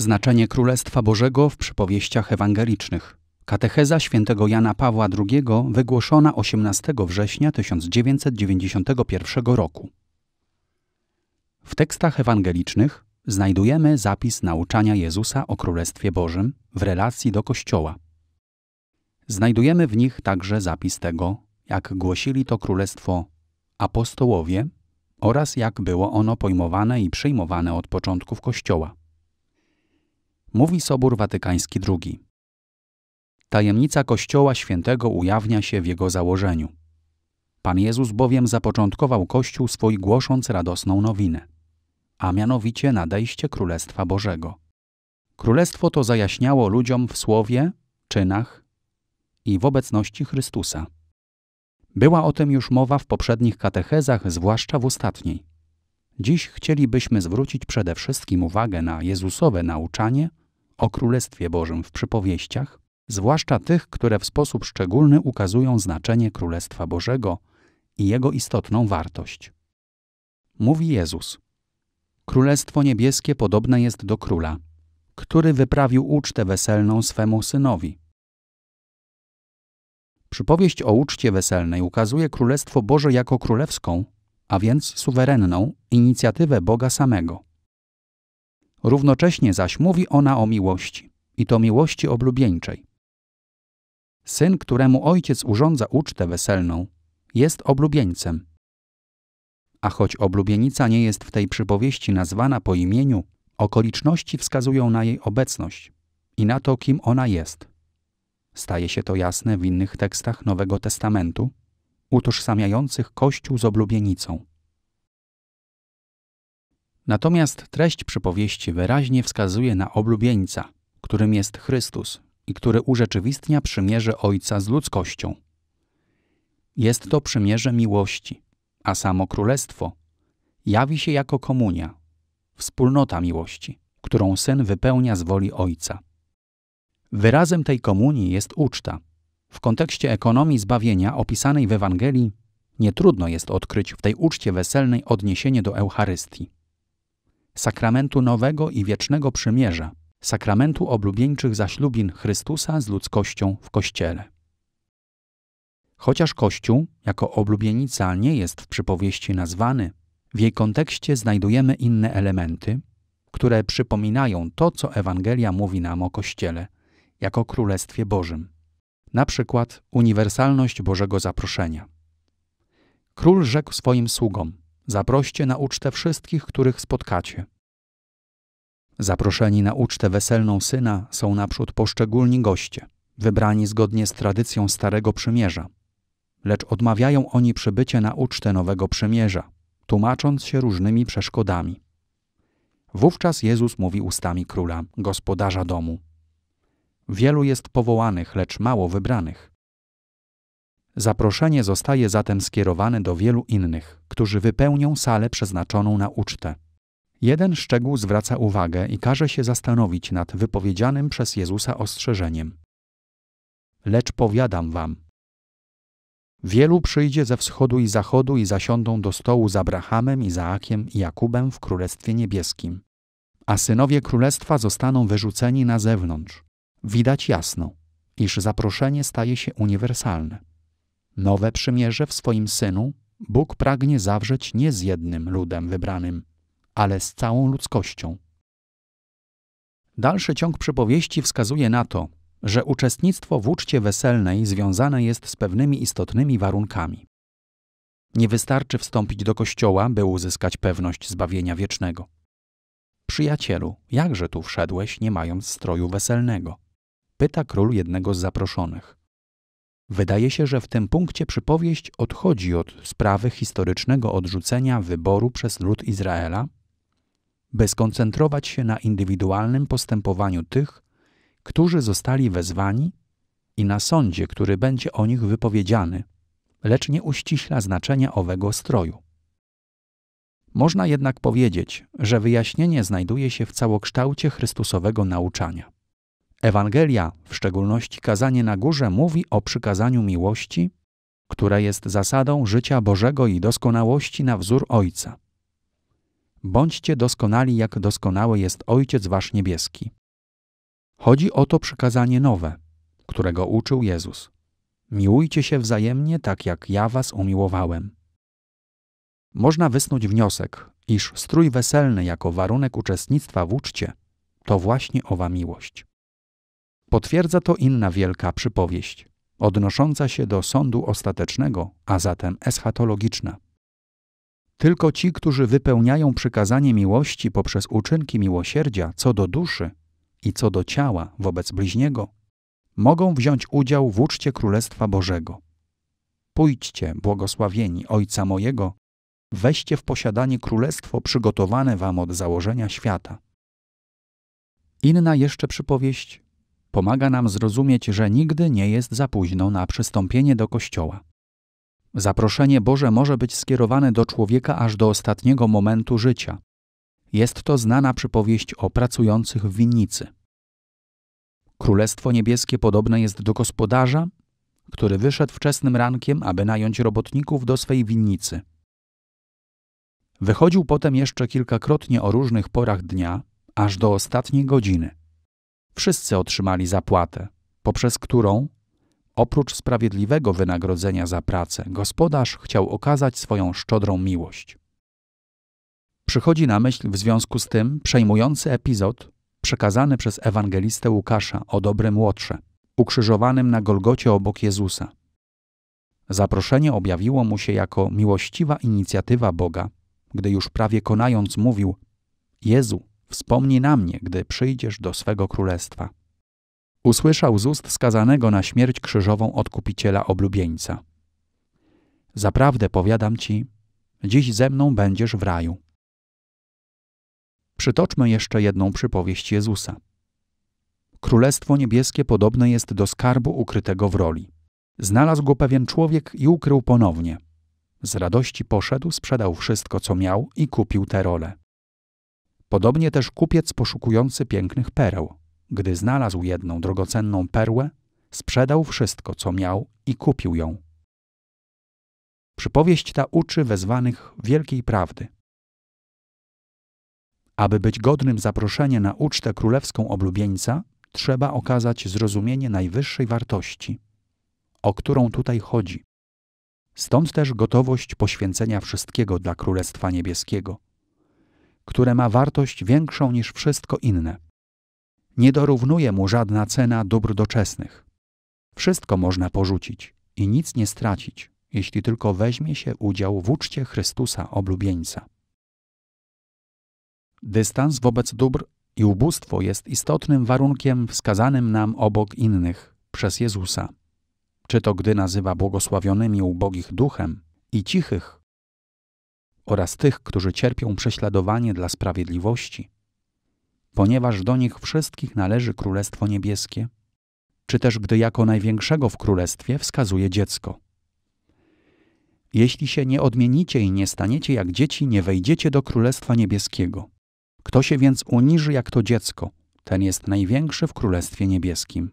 Znaczenie Królestwa Bożego w przypowieściach ewangelicznych. Katecheza świętego Jana Pawła II wygłoszona 18 września 1991 roku. W tekstach ewangelicznych znajdujemy zapis nauczania Jezusa o Królestwie Bożym w relacji do Kościoła. Znajdujemy w nich także zapis tego, jak głosili to Królestwo apostołowie oraz jak było ono pojmowane i przyjmowane od początków Kościoła mówi Sobór Watykański II. Tajemnica Kościoła Świętego ujawnia się w jego założeniu. Pan Jezus bowiem zapoczątkował Kościół swój głosząc radosną nowinę, a mianowicie nadejście Królestwa Bożego. Królestwo to zajaśniało ludziom w słowie, czynach i w obecności Chrystusa. Była o tym już mowa w poprzednich katechezach, zwłaszcza w ostatniej. Dziś chcielibyśmy zwrócić przede wszystkim uwagę na Jezusowe nauczanie o Królestwie Bożym w przypowieściach, zwłaszcza tych, które w sposób szczególny ukazują znaczenie Królestwa Bożego i jego istotną wartość. Mówi Jezus: Królestwo niebieskie podobne jest do króla, który wyprawił ucztę weselną swemu synowi. Przypowieść o uczcie weselnej ukazuje Królestwo Boże jako królewską, a więc suwerenną inicjatywę Boga samego. Równocześnie zaś mówi ona o miłości, i to miłości oblubieńczej. Syn, któremu ojciec urządza ucztę weselną, jest oblubieńcem. A choć oblubienica nie jest w tej przypowieści nazwana po imieniu, okoliczności wskazują na jej obecność i na to, kim ona jest. Staje się to jasne w innych tekstach Nowego Testamentu, utożsamiających Kościół z oblubienicą. Natomiast treść przypowieści wyraźnie wskazuje na oblubieńca, którym jest Chrystus i który urzeczywistnia przymierze Ojca z ludzkością. Jest to przymierze miłości, a samo królestwo jawi się jako komunia, wspólnota miłości, którą syn wypełnia z woli Ojca. Wyrazem tej komunii jest uczta. W kontekście ekonomii zbawienia opisanej w Ewangelii nie trudno jest odkryć w tej uczcie weselnej odniesienie do Eucharystii sakramentu nowego i wiecznego przymierza, sakramentu oblubieńczych zaślubin Chrystusa z ludzkością w Kościele. Chociaż Kościół, jako oblubienica, nie jest w przypowieści nazwany, w jej kontekście znajdujemy inne elementy, które przypominają to, co Ewangelia mówi nam o Kościele, jako Królestwie Bożym. Na przykład uniwersalność Bożego zaproszenia. Król rzekł swoim sługom – Zaproście na ucztę wszystkich, których spotkacie. Zaproszeni na ucztę weselną syna są naprzód poszczególni goście, wybrani zgodnie z tradycją Starego Przymierza. Lecz odmawiają oni przybycie na ucztę Nowego Przymierza, tłumacząc się różnymi przeszkodami. Wówczas Jezus mówi ustami króla, gospodarza domu. Wielu jest powołanych, lecz mało wybranych. Zaproszenie zostaje zatem skierowane do wielu innych, którzy wypełnią salę przeznaczoną na ucztę. Jeden szczegół zwraca uwagę i każe się zastanowić nad wypowiedzianym przez Jezusa ostrzeżeniem. Lecz powiadam wam, Wielu przyjdzie ze wschodu i zachodu i zasiądą do stołu z Abrahamem, Izaakiem i Jakubem w Królestwie Niebieskim. A synowie Królestwa zostaną wyrzuceni na zewnątrz. Widać jasno, iż zaproszenie staje się uniwersalne. Nowe przymierze w swoim synu Bóg pragnie zawrzeć nie z jednym ludem wybranym, ale z całą ludzkością. Dalszy ciąg przypowieści wskazuje na to, że uczestnictwo w uczcie weselnej związane jest z pewnymi istotnymi warunkami. Nie wystarczy wstąpić do kościoła, by uzyskać pewność zbawienia wiecznego. Przyjacielu, jakże tu wszedłeś, nie mając stroju weselnego? Pyta król jednego z zaproszonych. Wydaje się, że w tym punkcie przypowieść odchodzi od sprawy historycznego odrzucenia wyboru przez lud Izraela, by skoncentrować się na indywidualnym postępowaniu tych, którzy zostali wezwani i na sądzie, który będzie o nich wypowiedziany, lecz nie uściśla znaczenia owego stroju. Można jednak powiedzieć, że wyjaśnienie znajduje się w całokształcie Chrystusowego nauczania. Ewangelia, w szczególności kazanie na górze, mówi o przykazaniu miłości, która jest zasadą życia Bożego i doskonałości na wzór Ojca. Bądźcie doskonali, jak doskonały jest Ojciec Wasz Niebieski. Chodzi o to przykazanie nowe, którego uczył Jezus. Miłujcie się wzajemnie, tak jak ja Was umiłowałem. Można wysnuć wniosek, iż strój weselny jako warunek uczestnictwa w uczcie to właśnie owa miłość. Potwierdza to inna wielka przypowieść, odnosząca się do sądu ostatecznego, a zatem eschatologiczna. Tylko ci, którzy wypełniają przykazanie miłości poprzez uczynki miłosierdzia co do duszy i co do ciała wobec bliźniego, mogą wziąć udział w uczcie Królestwa Bożego. Pójdźcie, błogosławieni Ojca mojego, weźcie w posiadanie królestwo przygotowane wam od założenia świata. Inna jeszcze przypowieść pomaga nam zrozumieć, że nigdy nie jest za późno na przystąpienie do Kościoła. Zaproszenie Boże może być skierowane do człowieka aż do ostatniego momentu życia. Jest to znana przypowieść o pracujących w winnicy. Królestwo niebieskie podobne jest do gospodarza, który wyszedł wczesnym rankiem, aby nająć robotników do swej winnicy. Wychodził potem jeszcze kilkakrotnie o różnych porach dnia, aż do ostatniej godziny wszyscy otrzymali zapłatę, poprzez którą, oprócz sprawiedliwego wynagrodzenia za pracę, gospodarz chciał okazać swoją szczodrą miłość. Przychodzi na myśl w związku z tym przejmujący epizod przekazany przez ewangelistę Łukasza o dobrym łotrze, ukrzyżowanym na Golgocie obok Jezusa. Zaproszenie objawiło mu się jako miłościwa inicjatywa Boga, gdy już prawie konając mówił: Jezu, Wspomnij na mnie, gdy przyjdziesz do swego królestwa. Usłyszał z ust skazanego na śmierć krzyżową odkupiciela oblubieńca. Zaprawdę powiadam ci, dziś ze mną będziesz w raju. Przytoczmy jeszcze jedną przypowieść Jezusa. Królestwo niebieskie podobne jest do skarbu ukrytego w roli. Znalazł go pewien człowiek i ukrył ponownie. Z radości poszedł, sprzedał wszystko, co miał i kupił tę rolę. Podobnie też kupiec poszukujący pięknych pereł. Gdy znalazł jedną drogocenną perłę, sprzedał wszystko, co miał i kupił ją. Przypowieść ta uczy wezwanych wielkiej prawdy. Aby być godnym zaproszenia na ucztę królewską oblubieńca, trzeba okazać zrozumienie najwyższej wartości, o którą tutaj chodzi. Stąd też gotowość poświęcenia wszystkiego dla Królestwa Niebieskiego – które ma wartość większą niż wszystko inne. Nie dorównuje mu żadna cena dóbr doczesnych. Wszystko można porzucić i nic nie stracić, jeśli tylko weźmie się udział w uczcie Chrystusa oblubieńca. Dystans wobec dóbr i ubóstwo jest istotnym warunkiem wskazanym nam obok innych przez Jezusa. Czy to gdy nazywa błogosławionymi ubogich duchem i cichych oraz tych, którzy cierpią prześladowanie dla sprawiedliwości, ponieważ do nich wszystkich należy Królestwo Niebieskie, czy też gdy jako największego w Królestwie wskazuje dziecko. Jeśli się nie odmienicie i nie staniecie jak dzieci, nie wejdziecie do Królestwa Niebieskiego. Kto się więc uniży jak to dziecko, ten jest największy w Królestwie Niebieskim.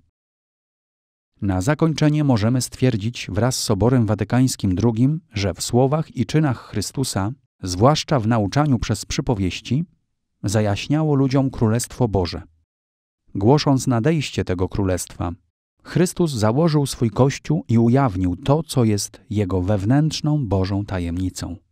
Na zakończenie możemy stwierdzić wraz z Soborem Watykańskim II, że w słowach i czynach Chrystusa zwłaszcza w nauczaniu przez przypowieści, zajaśniało ludziom Królestwo Boże. Głosząc nadejście tego Królestwa, Chrystus założył swój Kościół i ujawnił to, co jest jego wewnętrzną Bożą tajemnicą.